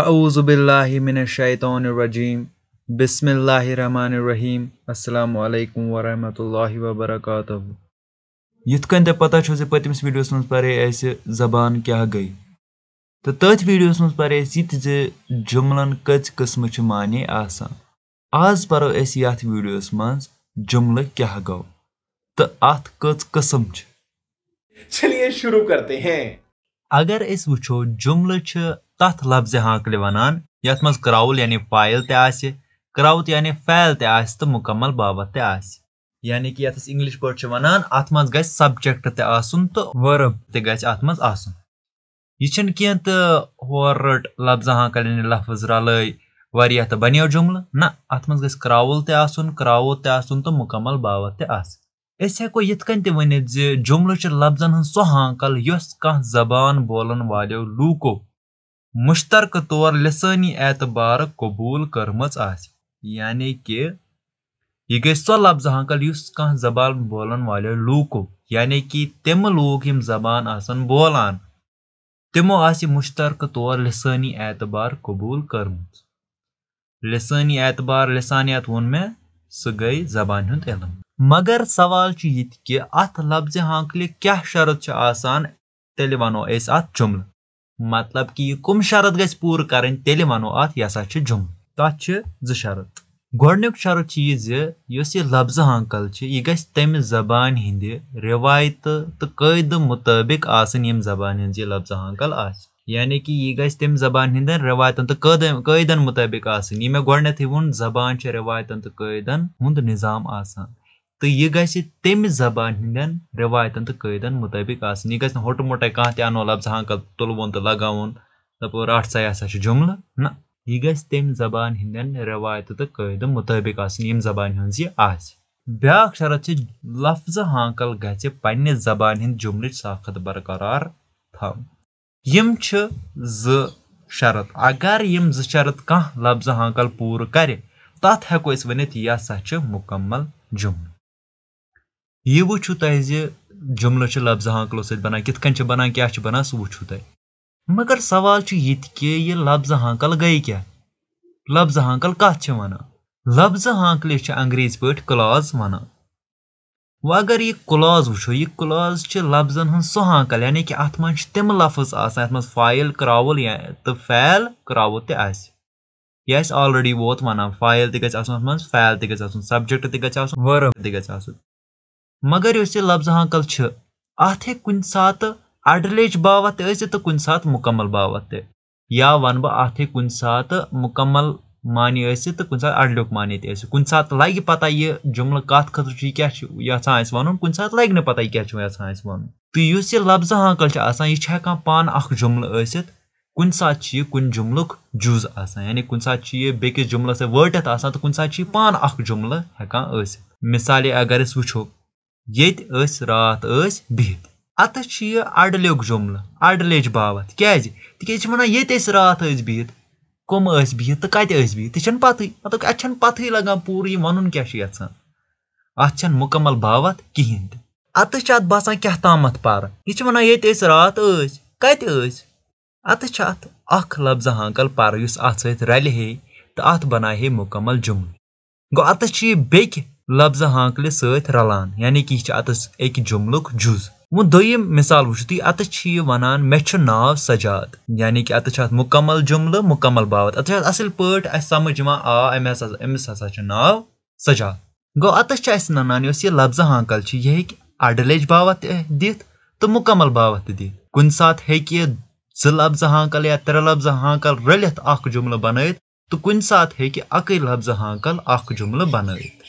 अज़बिल्लिमिनशैतरजीम बिसमीम अल्लाम वरहमल वबरक यथ कन पता छो पतमस वीडियोस मज पे अस जबान क्या गई तो तथ वीडियोस मज पे ये जुमलन कच कस्म माने आसान आज पो अस यथ वीडियोस मज जुमल क्या गो तो अत कच कस्म चलिए शुरू करते हैं अगर अस वो जुमल तथ लफ हाकल वनान यथ मज क्राउल यानि फाइल ते क्राउत यानि फैल ते तो मुकम्मल बाबत ते यानि कि यथ इंग्लिश पे वनान अत मज ग सब्जेक्ट ते वर्ब ते ग अत मज यह कह तो हाकल यानि लफ रल वह तो बने जुमल ना अत मज ग क्राउल ते क्राउत ते तो मुकम्मल बाबत ते अस हेको यथ कन तुमल लफ्जन हं सो हाकल यस कह जबान बोलन वालो लूको مُشترکہٕ طور لِسٲنی اعتبارٕ قبوٗل کٔرمٕژ آسہِ یعنی کہِ یہِ گٔے سۄ لفظہٕ ہنٛکل یُس کانٛہہ زبان بولَن والیو لوٗکو یعنی کہِ تِمہٕ لوٗکھ یِم زبان آسَن بولان تِمو آسہِ مُشترکہٕ طور لِسٲنی اعتبار قبوٗل کٔرمٕژ لِسٲنی اعتبار لِسانیات ووٚن مےٚ سُہ گٔے زبانہِ ہُنٛد علم مگر سوال چھُ یِتہِ کہِ اَتھ لفظِ ہانٛکلہِ کیٛاہ شرط چھُ آسان تیٚلہِ وَنو أسۍ اَتھ جُملہٕ مطلب کہِ یہِ کٕم شرط گژھِ پوٗرٕ کَرٕنۍ تیٚلہِ وَنو اَتھ یہِ ہسا چھِ جُم تَتھ چھِ زٕ شرط گۄڈٕنیُک شرط چھُ یہِ زِ یُس یہِ لفظٕ ہانٛکل چھِ یہِ گژھِ تَمہِ زبانہِ ہِنٛدِ رِوایتہٕ تہٕ قٲیدٕ مُطٲبِق آسٕنۍ ییٚمہِ زبانہِ ہٕنٛز یہِ لفظٕ ہانٛکل آسہِ یعنے کہِ یہِ گژھِ تَمہِ زبانہِ ہِنٛدٮ۪ن رٮ۪وایتَن تہٕ قٲدَن قٲیدَن مُطٲبِق آسٕنۍ یہِ مےٚ گۄڈٕنٮ۪تھٕے ووٚن زبان چھِ رٮ۪وایتَن تہٕ قٲیدَن ہُنٛد نِظام آسان तो यह गि जबान हंदन रिवायतन तो कैदन मुताबिक यह गि होट मोटे कह तनोल अफजा हंकल तुलवन तो लगवन दपो रट सा हसा जुमल न यह गि जबान हंदन रिवायत तो कैदन मुताबिक यम जबान हज यह ब्या शरत लफ्ज हंकल ग पे जबान हंद जुमल साखत बरकरार थम शरत अगर यम जरत कह लफ्ज हंकल पूर कर तथ हेको वन यह हसा मुकम्मल जुमल یہِ وٕچھِو تۄہہِ زِ جُملہٕ چھِ لفظٕ ہانٛکلو سۭتۍ بَنان کِتھ کٔنۍ چھِ بَنان کیاہ چھِ بَنان سُہ وٕچھِو تۄہہِ مگر سوال چھُ ییٚتہِ کہِ یہِ لفظٕ ہانٛکل گٔے کیاہ لفظٕ ہانٛکل کَتھ چھِ وَنان لفظٕ ہانٛکلِس چھِ انٛگریٖز پٲٹھۍ کٕلاز وَنان وۄنۍ اگر یہِ کٕلاز وٕچھو یہِ کٕلاز چھِ لفظن ہٕنٛز سُہ ہانٛکل یعنی کہِ اَتھ منٛز چھِ تِم لفظ آسان یَتھ منٛز فایِل کراوُل تہٕ فیل کراوُل تہِ آسہِ یہِ آسہِ آلریڈی ووت وَنان فایِل تہِ گژھِ آسُن اَتھ منٛز فیل تہِ گژھِ آسُن سبجَکٹ تہِ گژھِ آسُن ؤرٕب تہِ گژھِ آسُن مگر یُس یہِ لفظ ہانٛکل چھُ اَتھ ہیٚکہِ کُنہِ ساتہٕ اَڈٕلیچ باوَتھ تہِ ٲسِتھ تہٕ کُنہِ ساتہٕ مُکمل باوَتھ تہِ یا وَنہٕ بہٕ اَتھ ہیٚکہِ کُنہِ ساتہٕ مُکمل معنے ٲسِتھ تہٕ کُنہِ ساتہٕ اَڈلیوٚک معنے تہِ ٲسِتھ کُنہِ ساتہٕ لَگہِ پَتہ یہِ جُملہٕ کَتھ خٲطرٕ چھُ یہِ کیاہ چھُ یَژھان اَسہِ وَنُن کُنہِ ساتہٕ لَگہِ نہٕ پَتہ یہِ کیاہ چھُ یَژھان اَسہِ وَنُن تہٕ یُس یہِ لفظ ہانٛکل چھُ آسان یہِ چھُ ہٮ۪کان پانہٕ اَکھ جُملہٕ ٲسِتھ کُنہِ ساتہٕ چھُ یہِ کُنہِ جُملُک جُز آسان یعنی کُنہِ ساتہٕ چھُ یہِ بیٚکِس جُملَس سۭتۍ وٲٹِتھ آسان تہٕ کُنہِ ساتہٕ چھُ یہِ پانہٕ اَکھ جُملہٕ ہٮ۪کان ٲسِتھ مِثالے اگر أسۍ وٕچھو ییٚتہِ أسۍ راتھ ٲسۍ بِہِتھ اَتَس چھُ یہِ اَڈلیٚوک جُملہٕ اَڈٕلیٚچ باوَتھ کیازِ تِکیازِ یہِ چھِ وَنان ییٚتہِ أسۍ راتھ ٲسۍ بِہِتھ کٕم ٲسۍ بِہِتھ تہٕ کَتہِ ٲسۍ بِہِتھ تہِ چھَنہٕ پَتہٕے مطلب اَتہِ چھَنہٕ پَتہٕے لَگان پوٗرٕ یہِ وَنُن کیاہ چھُ یَژھان اَتھ چھَنہٕ مُکمل باوَتھ کِہیٖنۍ تہِ اَتَس چھِ اَتھ باسان کیاہ تامَتھ پَرٕ یہِ چھِ وَنان ییٚتہِ أسۍ راتھ ٲسۍ کَتہِ ٲسۍ اَتَس چھِ اَتھ اَکھ لفظا ہانٛکل پَرٕ یُس اَتھ سۭتۍ رَلہِ ہے تہٕ اَتھ بَنایہِ ہے مُکمل جُملہٕ گوٚو اَتَس چھِ یہِ بیٚکہِ لفظ ہانٛکلہِ سۭتۍ رَلان یعنی کہِ یہِ چھِ اَتَس اَکہِ جُملُک جُز وۄنۍ دوٚیِم مِثال وٕچھِو تُہۍ اَتَس چھِ یہِ وَنان مےٚ چھُ ناو سجاد یعنی کہِ اَتَس چھِ اَتھ مُکمل جُملہٕ مُکمل باوت اَتھ چھِ اَتھ اَصٕل پٲٹھۍ اَسہِ سَمٕجھ یِوان آ أمۍ ہَسا أمِس ہَسا چھُ ناو سجاد گوٚو اَتَس چھِ اَسہِ وَنان یۄس یہِ لفظٕ ہانٛکل چھِ یہِ ہیٚکہِ اَڈٕ لیٚج باوت تہِ دِتھ تہٕ مُکمل باوت تہِ دِتھ کُنہِ ساتہٕ ہیٚکہِ یہِ زٕ لفظٕ ہانٛکل یا ترٛےٚ لفظٕ ہانٛکل رٔلِتھ اَکھ جُملہٕ بَنٲیِتھ تہٕ کُنہِ ساتہٕ ہیٚکہِ اَکٕے لفظٕ ہانٛکل اَکھ جُملہٕ بَنٲیِتھ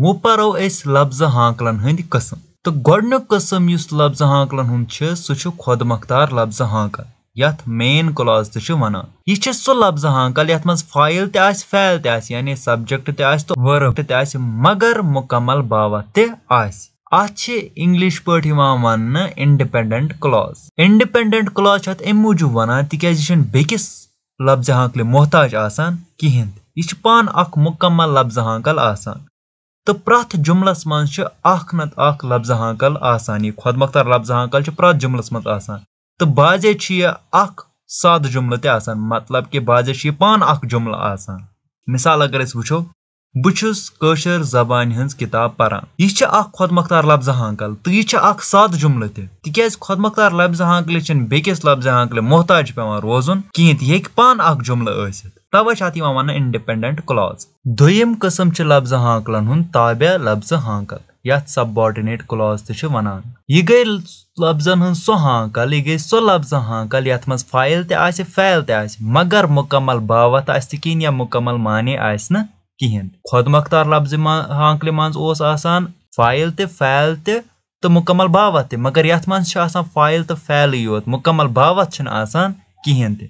وۄنۍ پرو أسۍ لفظٕ ہانٛکلن ہٕنٛدۍ قٕسم تہٕ گۄڈنیُک قٕسم یُس لفظٕ ہانٛکلن ہُنٛد چھُ سُہ چھُ خۄد مۄختار لفظٕ ہانٛکل یتھ مین کٕلاز تہِ چھِ ونان یہِ چھِ سُہ لفظٕ ہانٛکل یتھ منٛز فایل تہِ آسہِ فیل تہِ آسہِ یعنی سبجکٹ تہِ آسہِ تہٕ ؤرٕب تہِ آسہِ مگر مُکمل باوتھ تہِ آسہِ اتھ چھِ اِنگلِش پٲٹھۍ یِوان وننہٕ اِنڈِپینڈنٹ کٕلاز اِنڈِپینڈنٹ کٕلاز چھِ اتھ امہِ موٗجوٗب ونان تِکیازِ یہِ چھُنہٕ بیٚکِس لفظٕ ہانٛکلہِ محتاج آسان کہیٖنۍ تہِ یہِ چھُ پانہٕ اکھ مُکمل لفظٕ ہانٛکل آسان تہٕ پرٛٮ۪تھ جُملَس منٛز چھِ اکھ نَتہٕ اکھ لفظٕ ہانٛکل آسان یہِ خۄد مۄختار لفظٕ ہانٛکل چھِ پرٛٮ۪تھ جُملَس منٛز آسان تہٕ بازے چھِ یہِ اکھ سادٕ جُملہٕ تہِ آسان مطلب کہِ بازے چھِ یہِ پانہٕ اکھ جُملہٕ آسان مِثال اگر أسۍ وٕچھو بہٕ چھُس کٲشِر زبانہِ ہٕنٛز کِتاب پَران یہِ چھِ اکھ خۄد مۄختار لفظٕ ہانٛکل تہٕ یہِ چھِ اکھ سادٕ جُملہٕ تہِ تِکیازِ خۄد مۄختار لفظٕ ہانٛکلہِ چھِنہٕ بیٚکِس لفظٕ ہانٛکلہِ محتاج پیٚوان روزُن کِہیٖنۍ تہِ یہِ ہیٚکہِ پانہٕ اکھ جُملہٕ ٲسِتھ तवे अत वन इंडिपेंडेंट क्लॉज दोम कस्म लफ्ज हांकलन हूं ताबे लफ्ज हांकल यथ सबॉर्डिनेट क्लॉज तो यह गई लफ्जन हं सो हांकल यह गई सो लफ्ज हांकल यथ मज फाइल ते फैल ते बावत आह या मुकम्मल माने आह कहें खुद मख्तार लफ्ज हांकल मज फाइल ते फैल ते तो मुकम्मल बावत ते मगर यथ मज फाइल तो फैल योत मुकम्मल बावत आसान कहें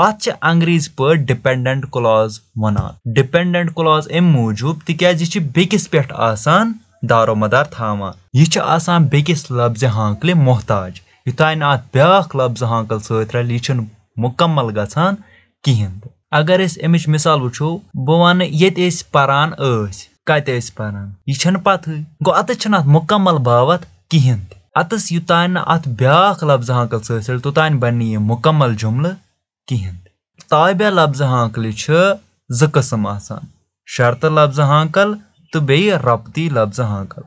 ات چھ انگریز پٲٹھۍ ڈِپٮ۪نٛڈٮ۪نٛٹ کٕلاز وَنان ڈِپٮ۪نٛڈٮ۪نٛٹ کٕلاز اَمہِ موٗجوٗب تِکیازِ یہِ چھِ بیٚکِس پٮ۪ٹھ آسان دارومدار تھاوان یہِ چھِ آسان بیٚکِس لفظِ ہانٛکلہِ محتاج یوٚتانۍ نہٕ اَتھ بیٛاکھ لفظ ہانٛکل سۭتۍ رَلہِ یہِ چھُنہٕ مُکمل گژھان کِہیٖنۍ تہِ اگر أسۍ اَمِچ مِثال وٕچھو بہٕ وَنہٕ ییٚتہِ أسۍ پَران ٲسۍ کَتہِ ٲسۍ پَران یہِ چھَنہٕ پَتہٕے گوٚو اَتٮ۪تھ چھَنہٕ اَتھ مُکمل باوَتھ کِہیٖنۍ تہِ اَتَس یوٚتانۍ نہٕ اَتھ بیٛاکھ لفظ ہانٛکل سۭتۍ رَلہِ توٚتانۍ بَنہِ نہٕ یہِ مُکمل جُملہٕ کِہیٖنۍ تہِ تابع لفظٕ ہانٛکلہِ چھِ زٕ قٕسٕم آسان شرطہٕ لفظٕ ہانٛکل تہٕ بیٚیہِ ربطی لفظٕ ہانٛکل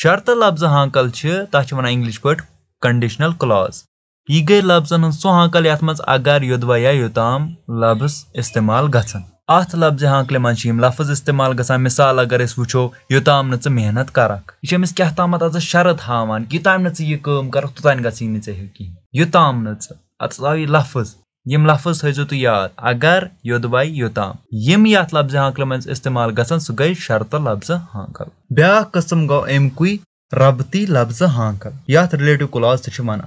شرطہٕ لفظٕ ہانٛکل چھِ تتھ چھِ وَنان اِنگلِش پٲٹھۍ کنڈِشنل کٕلاز یہِ گٔے لفظن ہٕنٛز سُہ ہانٛکل یتھ منٛز اگر یوٚدوَے یا یوٚتام لفظ استعمال گژھان اتھ لفظِ ہانٛکلہِ منٛز چھِ یِم لفظ استعمال گژھان مِثال اگر أسۍ وٕچھو یوٚتام نہٕ ژٕ محنت کرکھ یہِ چھِ أمِس کیٛاہ تامتھ آسان شرط ہاوان یوٚتام نہٕ ژٕ یہِ کٲم کرکھ توٚتام گژھی نہٕ ژےٚ ہیٚو کِہیٖنۍ یوٚتام نہٕ ژٕ اتھ آو یہِ لفظ यम लफ्ज थो तु याद अगर योदवाई योताम यम ये लफ्ज हांकल मज इस्तेमाल गसन सह गई शरत लफ हांकल ब्या कस्म गो अमकुई रबती लफ हांकल ये रिलेटिव क्लॉज तुम वन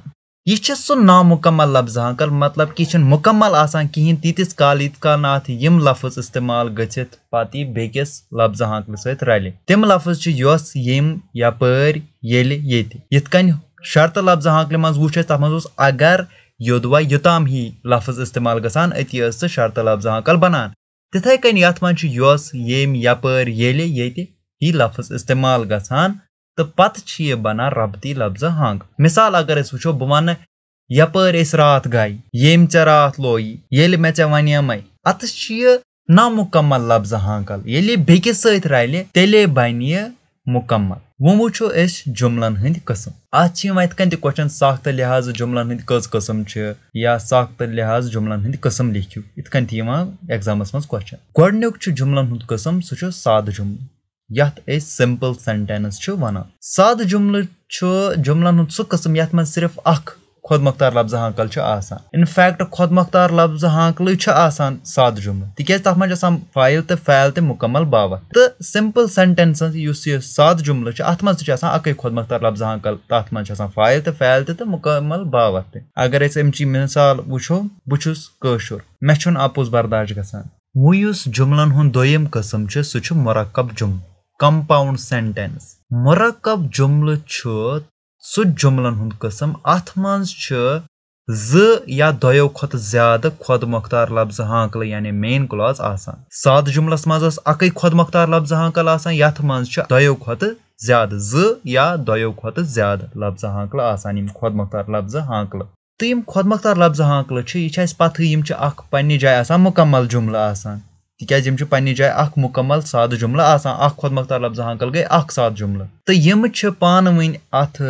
यह सो नामुकमल लफ हांकल मतलब कि मुकमल आसान कहें तीतिस कल यूत कल ना यम लफ्ज इस्तेमाल गचित पत बेकिस लफ्ज हांकल सल तम लफ्ज योस यम यपर ये ये यथ कन शर्त लफ्ज हांकल मज वो तथा अगर योदवा योत ही लफ्ज इस्तेमाल गसान अति शरत लफ्ज हकल बनान तथे कन यथ मं योस येम यपर येले ये ही लफ्ज इस्तेमाल गसान तो पत ये रबती लफ हंग मिसाल अगर वो बह वन यपर रात गई येम चे रात लोई ये मे चे वनम अत नामुकमल लफ हंकल ये बेकिस सल रल तेले बन مُکمل وۄنۍ وٕچھو أسۍ جُملن ہٕنٛدۍ قٕسم اتھ چھِ یِم یِتھ کٔنۍ تہِ کوسچن ساختہٕ لحاظ جُملن ہٕنٛدۍ کٔژ قٕسم چھِ یا ساختہٕ لحاظ جُملن ہٕنٛدۍ قٕسم لیٖکھِو یِتھ کٔنۍ تہِ یِوان ایٚگزامس منٛز کوسچن گۄڈٕنیُک چھُ جُملن ہُنٛد قٕسم سُہ چھُ سادٕ جُملہٕ یتھ أسۍ سِمپٕل سینٹینٕس چھِ ونان سادٕ جُملہٕ چھُ جُملن ہُنٛد سُہ قٕسم یتھ منٛز صرف اکھ خۄد مۄختار لفظٕ ہانٛکل چھُ آسان اِنفیکٹ خۄد مۄختار لفظٕ ہانٛکلٕے چھُ آسان سادٕ جُملہٕ تِکیازِ تتھ منٛز چھُ آسان فایل تہٕ فیل تہِ مُکمل باوتھ تہٕ سِمپٕل سینٹینسن یُس یہِ سادٕ جُملہٕ چھُ اتھ منٛز تہِ چھُ آسان اکٕے خۄد مۄختار لفظٕ ہانٛکل تتھ منٛز چھُ آسان فایل تہٕ فیل تہِ تہٕ مُکمل باوتھ تہِ اگر أسۍ امچی مِثال وٕچھو بہٕ چھُس کٲشُر مےٚ چھُنہٕ اپُز برداش گژھان وۄنۍ یُس جُملن ہُنٛد دوٚیِم قٕسم چھُ سُہ چھُ مُرکب جُملہٕ کمپاوُنٛڈ سینٹینٕس مُرکب جُملہٕ چھُ سُہ جُملَن ہُنٛد قٕسٕم اَتھ منٛز چھِ زٕ یا دۄیو کھۄتہٕ زیادٕ خۄد مۄختار لفظہٕ ہانٛکلہٕ یعنی مین کٕلاز آسان سادٕ جُملَس منٛز ٲس اَکٕے خۄد مۄختار لفظہٕ ہانٛکل آسان یَتھ منٛز چھِ دۄیو کھۄتہٕ زیادٕ زٕ یا دۄیو کھۄتہٕ زیادٕ لفظہٕ ہانٛکلہٕ آسان یِم خۄد مۄختار لفظہٕ ہانٛکلہٕ تہٕ یِم خۄد مۄختار لفظہٕ ہانٛکلہٕ چھِ یہِ چھِ اَسہِ پَتہٕ یِم چھِ اَکھ پنٛنہِ جایہِ آسان مُکمل جُملہٕ آسان तिकाज यम पन्ने जाए अख मुकम्मल साद जुमल आसान अख खुद मख्तार लफ्ज हंकल गई अख साद जुमल तो यम पान वन अथ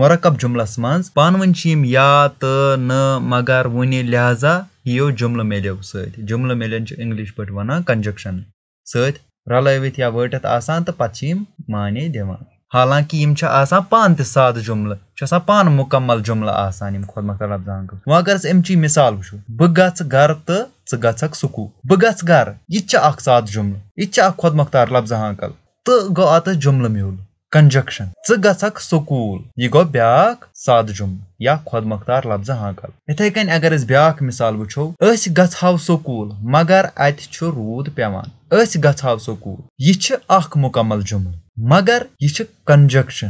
मरकब जुमलस मान पान वन या त न मगर वन लिहाजा यो जुमल मिलो सुमल मिलन इंग्लिश पे वन कंजक्शन सत रलवित या वटत आसान तो पत माने दिवान حالانٛکہِ یِم چھِ آسان پانہٕ تہِ سادٕ جُملہٕ چھِ آسان پانہٕ مُکمل جُملہٕ آسان یِم خۄد مۄختار افزان کٔر وۄنۍ اگر أسۍ أمچی مِثال وٕچھو بہٕ گژھٕ گرٕ تہٕ ژٕ گژھکھ سکوٗل بہٕ گژھٕ گرٕ یہِ تہِ چھِ اکھ سادٕ جُملہٕ یہِ تہِ چھِ اکھ خۄد مۄختار لفظٕ ہانٛکل تہٕ گوٚو اتھ جُملہٕ میوٗل کنجکشن ژٕ گژھکھ سکوٗل یہِ گوٚو بیٛاکھ سادٕ جُملہٕ یا خۄد مۄختار لفظٕ ہانٛکل یِتھٕے کٔنۍ اگر أسۍ بیٛاکھ مِثال وٕچھو أسۍ گژھہو سکوٗل مگر اتہِ چھُ روٗد پٮ۪وان أسۍ گژھہو سکوٗل یہِ چھِ اکھ مُکمل جُملہٕ مگر یہِ چھِ کنجکشن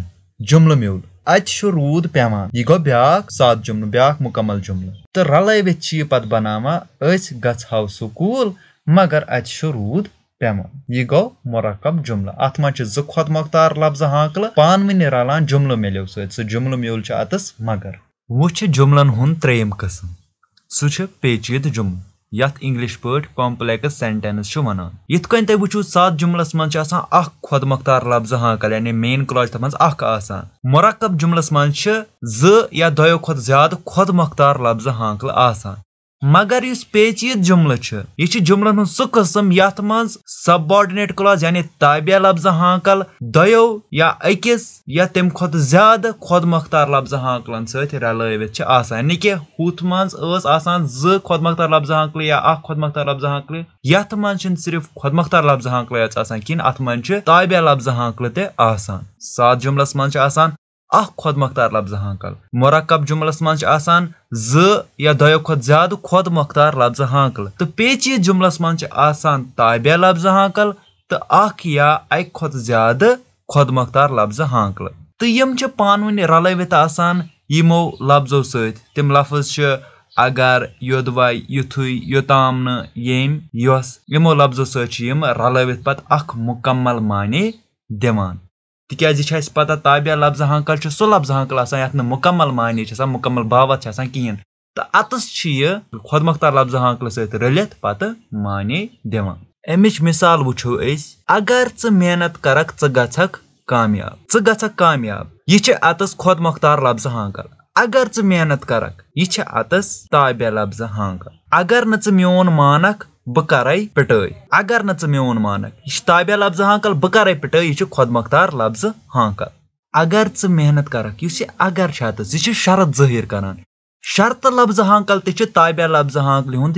جُملہٕ میوٗل اتہِ چھُ روٗد پیٚوان یہِ گوٚو بیاکھ سادٕ جُملہٕ بیاکھ مُکمل جُملہٕ تہٕ رلٲوِتھ چھِ یہِ پتہٕ بناوان أسۍ گژھہاو سکوٗل مگر اتہِ چھُ روٗد پیٚوان یہِ گوٚو مُرکب جُملہٕ اتھ منٛز چھِ زٕ خۄد مۄختار لفظہٕ ہانٛکلہٕ پانہٕ ؤنۍ رلان جُملہٕ میلیو سۭتۍ سُہ جُملہٕ میوٗل چھُ اتس مگر وۄنۍ چھُ جُملن ہُنٛد ترٛیٚیِم قٕسم سُہ چھُ پیچیدٕ جُملہٕ यथ इंग्लिश पे कॉम्प्लेक्स सेंटेंस वन इत कन वो सात जुमलस मज अख खुद मख्तार लफ्ज हाकल यानी मेन क्लॉज तथ अख मरकब जुमलस मज या दयो खुद ज्यादा खुद मख्तार लफ्ज हाकल مگر یُس پیچیٖدٕ جُملہٕ چھُ یہِ چھُ جُملن ہُنٛد سُہ قٕسم یتھ منٛز سبآرڈِنیٹ کٕلاز یعنے تابع لفظ ہانٛکل دۄیو یا أکِس یا تمہِ کھۄتہٕ زیادٕ خۄد مۄختار لفظٕ ہانٛکلن سۭتۍ رلٲوِتھ چھِ آسان نہٕ کہِ ہُتھ منٛز ٲس آسان زٕ خۄد مۄختار لفظٕ ہانٛکلہٕ یا اکھ خۄد مۄختار لفظٕ ہانٛکلہٕ یتھ منٛز چھِنہٕ صرف خۄد مۄختار لفظٕ ہانٛکلٕے یٲژ آسان کِہیٖنۍ اتھ منٛز چھِ تابع لفظٕ ہانٛکلہٕ تہِ آسان سادٕ جُملس منٛز چھِ آسان اکھ خۄد مۄختار لفظٕ ہانٛکل مرکب جُملس منٛز چھِ آسان زٕ یا دۄیو کھۄتہٕ زیادٕ خۄد مۄختار لفظٕ ہانٛکلہٕ تہٕ پیچیٖد جُملس منٛز چھِ آسان تابع لفظٕ ہانٛکل تہٕ اکھ یا اکہِ کھۄتہٕ زیادٕ خۄد مۄختار لفظٕ ہانٛکلہٕ تہٕ یِم چھِ پانہٕ ؤنۍ رلٲوِتھ آسان یِمو لفظو سۭتۍ تِم لفظ چھِ اگر یوٚدوے یُتھُے یوٚتام نہٕ ییٚمۍ یۄس یِمو لفظو سۭتۍ چھِ یِم رلٲوِتھ پتہٕ اکھ مُکمل معنے دِوان تِکیٛازِ یہِ چھِ اَسہِ پَتہ تابع لفظ ہانٛکل چھُ سُہ لفظ ہانٛکل آسان یَتھ نہٕ مُکمل معنی چھِ آسان مُکمل باوَتھ چھِ آسان کِہیٖنۍ تہٕ اَتَس چھِ یہِ خۄد مۄختار لفظ ہانٛکلہٕ سۭتۍ رٔلِتھ پَتہٕ معنے دِوان اَمِچ مِثال وٕچھو أسۍ اگر ژٕ محنت کَرَکھ ژٕ گژھکھ کامیاب ژٕ گژھکھ کامیاب یہِ چھِ اَتَس خۄد مۄختار لفظ ہانٛکل اگر ژٕ محنت کَرَکھ یہِ چھِ اَتَس تابع لفظ ہانٛکل اگر نہٕ ژٕ میون مانَکھ बह कर पिट अगर ना मोन मानक यह ताबिया लफ्ज हाकल बह कर पिट यह खुद मख्तार लफ्ज हाकल अगर ऐ मेहनत करक इस अगर शत यह शरत जहिर कर शरत लफ्ज हाकल ताबिया लफ्ज हाकल हूं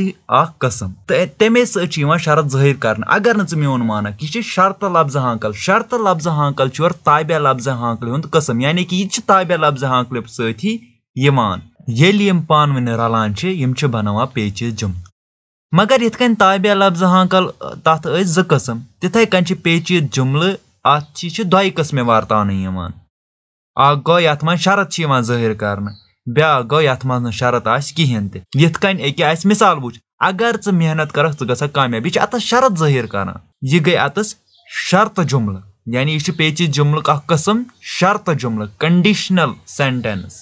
अस्म तमे सरत जहिर कर अगर नोन मानक यह शरत लफ्ज हाकल शरत लफ्ज हाकल और ताबिया लफ्ज हाकल हूं कस्म यानी कि यह ताबिया लफ्ज हाकल सी ये पानवन रलान बनवा पेचि जुम्त مگر یِتھ کٔنۍ تابع لفظٕ ہانٛکل تَتھ ٲسۍ زٕ قٕسٕم تِتھَے کٔنۍ چھِ پیچیٖد جُملہٕ اَتھ یہِ چھِ دۄیہِ قٕسمہِ وَرتاونہٕ یِوان اَکھ گوٚو یَتھ منٛز شرط چھِ یِوان ظٲہِر کَرنہٕ بیٛاکھ گوٚو یَتھ منٛز نہٕ شرط آسہِ کِہیٖنۍ تہِ یِتھ کٔنۍ أکیٛاہ اَسہِ مِثال وٕچھ اگر ژٕ محنت کَرَکھ ژٕ گژھکھ کامیاب یہِ چھِ اَتَس شرط ظٲہِر کَران یہِ گٔے اَتَس شرطہٕ جُملہٕ یعنی یہِ چھُ پیچیٖد جُملُک اَکھ قٕسٕم شرطہٕ جُملہٕ کَنڈِشنَل سٮ۪نٹٮ۪نٕس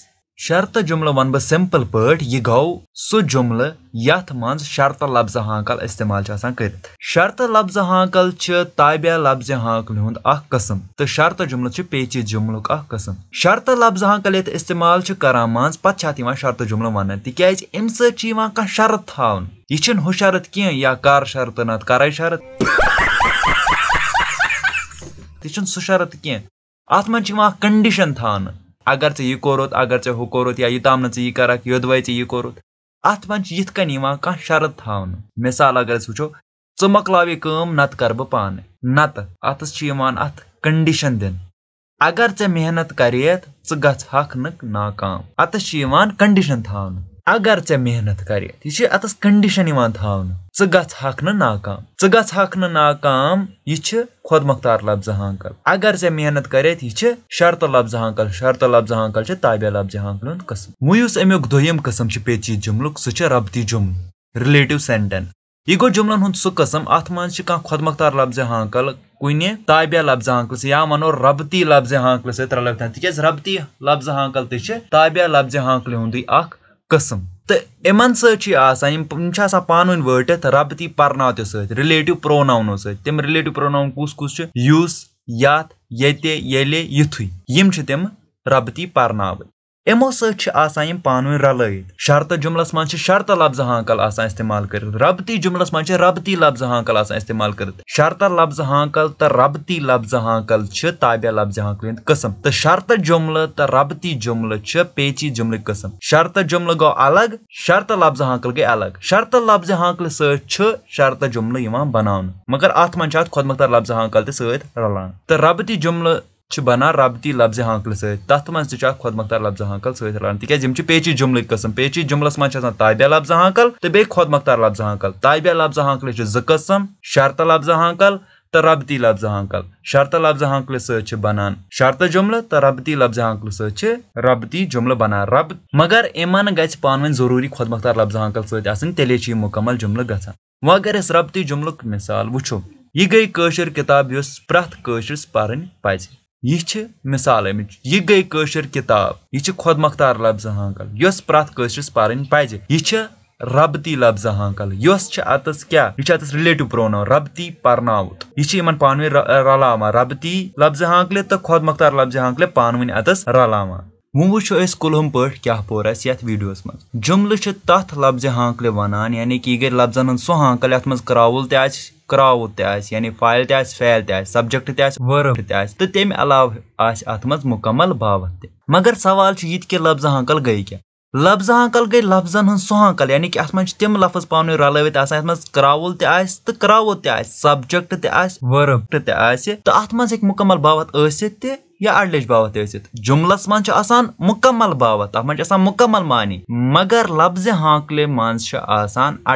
शरत जुमल वन बह सिंपल पे गो सो जुमल यथ मज शरत लफ्ज हाकल इस्तेमाल कर शरत लफ्ज हाकल ताबिया लफ्ज हाकल हूं अस्म तो शरत जुमल पेचि जुमल अस्म शरत लफ्ज हाकल ये इस्तेमाल करा मान पत शरत जुमल वन तेज अम सरत थान यह हुशरत कह या कर शरत नर शरत तरत कह अत कंडिशन थाना اگر ژےٚ یہِ کوٚرُتھ اگر ژےٚ ہُہ کوٚرُتھ یا یوٚتام نہٕ ژٕ یہِ کَرکھ یوٚدوَے ژےٚ یہِ کوٚرُتھ اَتھ منٛز چھِ یِتھ کٔنۍ یِوان کانٛہہ شرط تھاونہٕ مِثال اگر أسۍ وٕچھو ژٕ مۄکلاو یہِ کٲم نَتہٕ کَرٕ بہٕ پانہٕ نَتہٕ اَتھَس چھِ یِوان اَتھ کَنڈِشَن دِنہٕ اگر ژےٚ محنت کَریتھ ژٕ گژھٕ ہَکھ نہٕ ناکام اَتَس چھِ یِوان کَنڈِشَن تھاونہٕ اگر ژےٚ محنت کَرِ یہِ چھِ اَتَس کَنڈِشَن یِوان تھاونہٕ ژٕ گژھہَکھ نہٕ ناکام ژٕ گژھہَکھ نہٕ ناکام یہِ چھِ خۄد مۄختار لفظ ہانٛکل اگر ژےٚ محنت کَرٮ۪تھ یہِ چھِ شرطہٕ لفظ ہانٛکل شرطہٕ لفظ ہانٛکل چھِ تابع لفظ ہانٛکلہِ ہُنٛد قٕسم وۄنۍ یُس اَمیُک دوٚیِم قٕسم چھُ پیچیٖد جُملُک سُہ چھُ ربطی جُملہٕ رِلیٹِو سینٹٮ۪نس یہِ گوٚو جُملن ہُنٛد سُہ قٕسم اَتھ منٛز چھِ کانٛہہ خۄد مۄختار لفظ ہانٛکل کُنہِ تابع لفظ ہانٛکلہٕ سۭتۍ یا وَنو ربطی لفظ ہانٛکلہٕ سۭتۍ رلٲوتھن تِکیازِ ربطی لفظ ہانٛکل تہِ چھِ تابع لفظ ہانٛکلہِ ہُنٛدُے اکھ قٕسم تہٕ یِمن سۭتۍ چھِ آسان یِم چھِ آسان پانہٕ ؤنۍ وٲٹِتھ ربطی پرناوتہِ سۭتۍ رِلیٹِو پروناونو سۭتۍ تِم رِلیٹِو پروناوُن کُس کُس چھُ یُس یتھ ییٚتہِ ییٚلہِ یِتھُے یِم چھِ تِم ربطی پرناوٕنۍ یِمو سۭتۍ چھِ آسان یِم پانہٕ ؤنۍ رَلٲیِتھ شرطہٕ جُملَس منٛز چھِ شرطہٕ لفظ ہانٛکل آسان استعمال کٔرِتھ ربطی جُملَس منٛز چھِ ربطی لفظٕ ہانٛکل آسان استعمال کٔرِتھ شرطہٕ لفظ ہانٛکل تہٕ ربطی لفظٕ ہانٛکل چھِ تابع لفظ ہانٛکلہِ ہٕنٛدۍ قٕسم تہٕ شرطہٕ جُملہٕ تہٕ ربطی جُملہٕ چھِ پیچی جُملٕکۍ قٕسم شرطہٕ جُملہٕ گوٚو الگ شرطہٕ لفظٕ ہانٛکل گٔے الگ شرطہٕ لفظ ہانٛکلہِ سۭتۍ چھِ شرطہٕ جُملہٕ یِوان بناونہٕ مگر اتھ منٛز چھِ اتھ خۄد مۄختار لفظ ہانٛکل تہِ سۭتۍ رلان تہٕ ربطی جُملہٕ बनान रबती लफ्ज हाकल सत मज खुद मख्तार लफ्ज हाकल सलान तेजी पेची जुमल कस्म पेची जुमलस मा तबिया लफ्ज हाकल तो बे खुद मख्तार लफ्ज हाकल तबिया लफ्ज हाकल जस्म शरत लफ्ज हाकल तो रबती लफ्ज हाकल शरत लफ्ज हाकल सनान शरत जुमल तो रबती लफ्ज हाकल सबती जुमल बनान रब मगर इन ग पानवे जरूरी खुद मख्तार लफ्ज हाकल सन ते मुकमल जुमल ग वो अगर रबती जुमल मिसाल वो यह गई कशर कताब पथ कशरस पढ़ यह मिसाल अमिच यह गई कशर किताब यह खुद मख्तार लफ्ज हांकल यस प्रथ कशरस पन पज यह रबती लफ्ज हांकल यस अतस क्या यह अतस रिलेटिव प्रोनाउन रबती पर्नावुत यह इन पानवे रलावान रबती लफ्ज हांकले तो खुद मख्तार लफ्ज हांकले पानवन अतस रलावान वो वो कुलहम पे क्या पोर अत वीडियोस मं जुमल तथ लफ्ज हांकल वनान यानी कि यह गई लफ्जन सो हांकल ये मज करावुल क्राउ त फायल फाइल त फैल त सब्जेक्ट त तो तम अलाव अत मज मुकमल सवाल यह कि लफ्ज हंकल गई क्या लफ्ज अंकल गई लफ्जन हं अंकल यानी कि अं तम लफ्ज पानी रलवित क्रावल त्रावो तब्जेक्ट तर्ब तक मुकमल बात या अडलिश बात जुमलस मान मुकमल बात अब मान मुकमल मानी मगर लफ्ज हाकले मान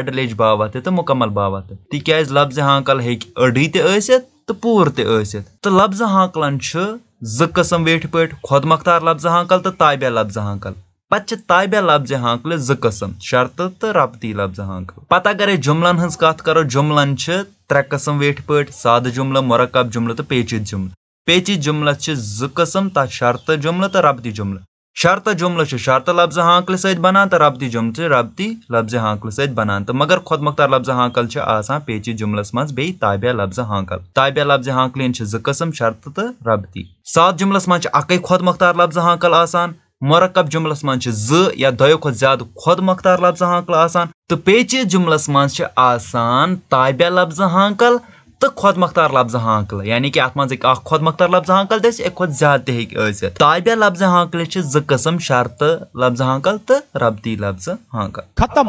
अडलिश बात तो मुकमल बात तेज लफ्ज हाकल हेक अडी तथित तो पूर तथित तो लफ्ज हाकलन जो कस्म वेठ पे खुद मख्तार लफ्ज हाकल तो ताबिया लफ्ज हाकल پتہٕ چھِ تابع لفظِ ہانٛکلہِ زٕ قٕسم شرطہٕ تہٕ ربطی لفظِ ہانٛکلہٕ پتہٕ اگرے جُملن ہٕنٛز کتھ کرو جُملن چھِ ترٛےٚ قٕسم ویٹھۍ پٲٹھۍ سادٕ جُملہٕ مُرکب جُملہٕ تہٕ پیچیٖدٕ جُملہٕ پیچیٖدٕ جُملس چھِ زٕ قٕسم تتھ شرطہٕ جُملہٕ تہٕ ربطی جُملہٕ شرطہٕ جُملہٕ چھِ شرطہٕ لفظِ ہانٛکلہِ سۭتۍ بنان تہٕ ربطی جُملہٕ چھِ ربطی لفظِ ہانٛکلہٕ سۭتۍ بنان تہٕ مگر خۄد مۄختار لفظِ ہانٛکل چھِ آسان پیچیٖدٕ جُملس منٛز بیٚیہِ تابع لفظِ ہانٛکل تابع لفظِ ہانٛکلین چھِ زٕ قٕسم شرطہٕ تہٕ ربطی سادٕ جُملس منٛز چھِ اکٕے خۄد مۄختار لفظِ ہانٛکل آسان مرکب جُملس منٛز چھِ زٕ یا دۄیو کھۄتہٕ زیادٕ خۄد مۄختار لفظ ہانٛکلہٕ آسان تہٕ پیچیٖد جُملس منٛز چھِ آسان تابع لفظ ہانٛکل تہٕ خۄد مۄختار لفظٕ ہانٛکلہٕ یعنی کہِ اتھ منٛز ہیٚکہِ اکھ خۄد مۄختار لفظ ہانٛکل تہِ ٲسِتھ اَکہِ کھۄتہٕ زیادٕ تہِ ہیٚکہِ ٲسِتھ تابع لفظ ہانٛکلہِ چھِ زٕ قٕسم شرطہٕ لفظ ہانٛکل تہٕ ربطی لفظٕ ہانٛکل ختم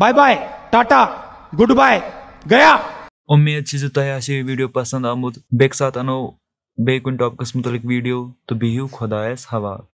bye bye tata good bye گیا اُمید چھِ زِ تۄہہِ آسہِ یہِ ویٖڈیو پسنٛد آمُت بیٚکہِ ساتہٕ اَنو بیٚیہِ کُنہِ ٹاپِکس مُتعلِق ویٖڈیو تہٕ بِہِو خۄدایس حوالہٕ